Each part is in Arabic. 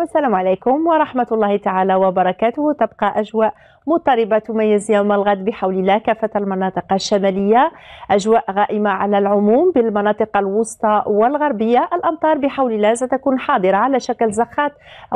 والسلام عليكم ورحمة الله تعالى وبركاته تبقى أجواء مضطربة تميز يوم الغد بحول الله كافة المناطق الشمالية أجواء غائمة على العموم بالمناطق الوسطى والغربية الأمطار بحول الله ستكون حاضرة على شكل زخات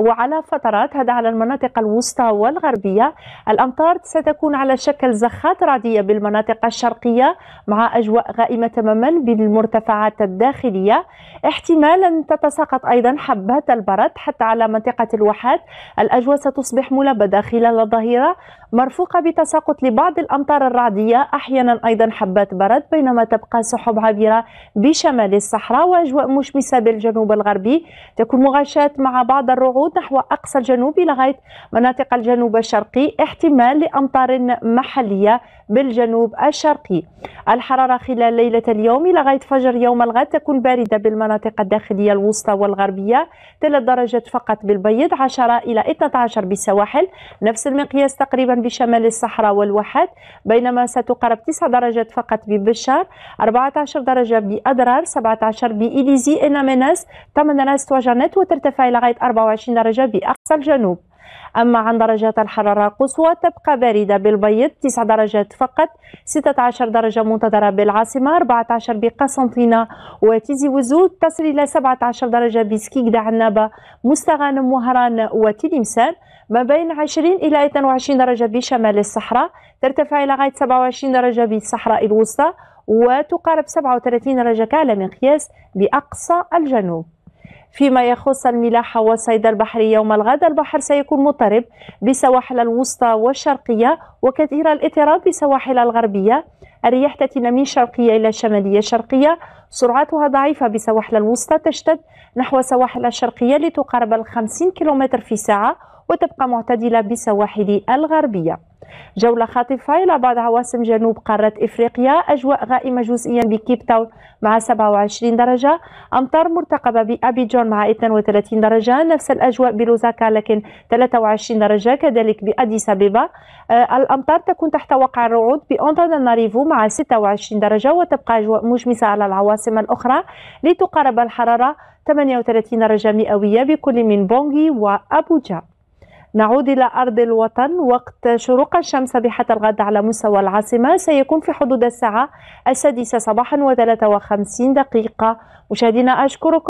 وعلى فترات هذا على المناطق الوسطى والغربية الأمطار ستكون على شكل زخات رعدية بالمناطق الشرقية مع أجواء غائمة تماما بالمرتفعات الداخلية احتمال أن تتساقط أيضا حبات البرد حتى على منطقة الواحات الأجواء ستصبح ملبدة خلال الظهيرة مرفوقة بتساقط لبعض الأمطار الرعدية أحيانا أيضا حبات برد بينما تبقى سحب عابرة بشمال الصحراء وأجواء مشمسة بالجنوب الغربي تكون مغشاة مع بعض الرعود نحو أقصى الجنوب لغاية مناطق الجنوب الشرقي احتمال لأمطار محلية بالجنوب الشرقي الحرارة خلال ليلة اليوم لغاية فجر يوم الغد تكون باردة بالمناطق الداخلية الوسطى والغربية 3 درجات فقط بالبيض 10 إلى 12 بالسواحل نفس المقياس تقريبا بشمال الصحراء والوحد بينما ستقرب 9 درجات فقط ببشار 14 درجة بأدرار 17 بإليزي إنامينس 8 درجات وترتفع إلى غاية 24 درجة بأقصى الجنوب أما عن درجات الحرارة قصوى تبقى باردة بالبيض 9 درجات فقط 16 درجة منتظرة بالعاصمة 14 بقسنطينة وتيزي وزود تصل إلى 17 درجة بسكيك عنابة مستغان مهران وتلمسان ما بين 20 إلى 22 درجة بشمال الصحراء ترتفع إلى غاية 27 درجة بالصحراء الوسطى وتقارب 37 درجة كعلى مقياس بأقصى الجنوب فيما يخص الملاحة والصيد البحري يوم الغد البحر سيكون مضطرب بسواحل الوسطى والشرقية وكثير الاضطراب بسواحل الغربية الرياح تتنا من شرقية إلى شمالية شرقية سرعتها ضعيفة بسواحل الوسطى تشتد نحو سواحل الشرقية لتقارب الخمسين كيلومتر في ساعة وتبقى معتدلة بسواحل الغربية جولة خاطفة إلى بعض عواصم جنوب قارة إفريقيا أجواء غائمة جزئيا بكيب تاون مع 27 درجة أمطار مرتقبة بأبيجون مع 32 درجة نفس الأجواء بلوزاكا لكن 23 درجة كذلك بأديس آه الأمطار تكون تحت وقع الرعود ناريفو مع 26 درجة وتبقى أجواء مشمسة على العواصم الأخرى لتقارب الحرارة 38 درجة مئوية بكل من بونغي وأبوجا نعود إلى أرض الوطن وقت شروق الشمس بحتى الغد على مستوى العاصمة سيكون في حدود الساعة السادسة صباحا وثلاثة وخمسين دقيقة مشاهدينا أشكركم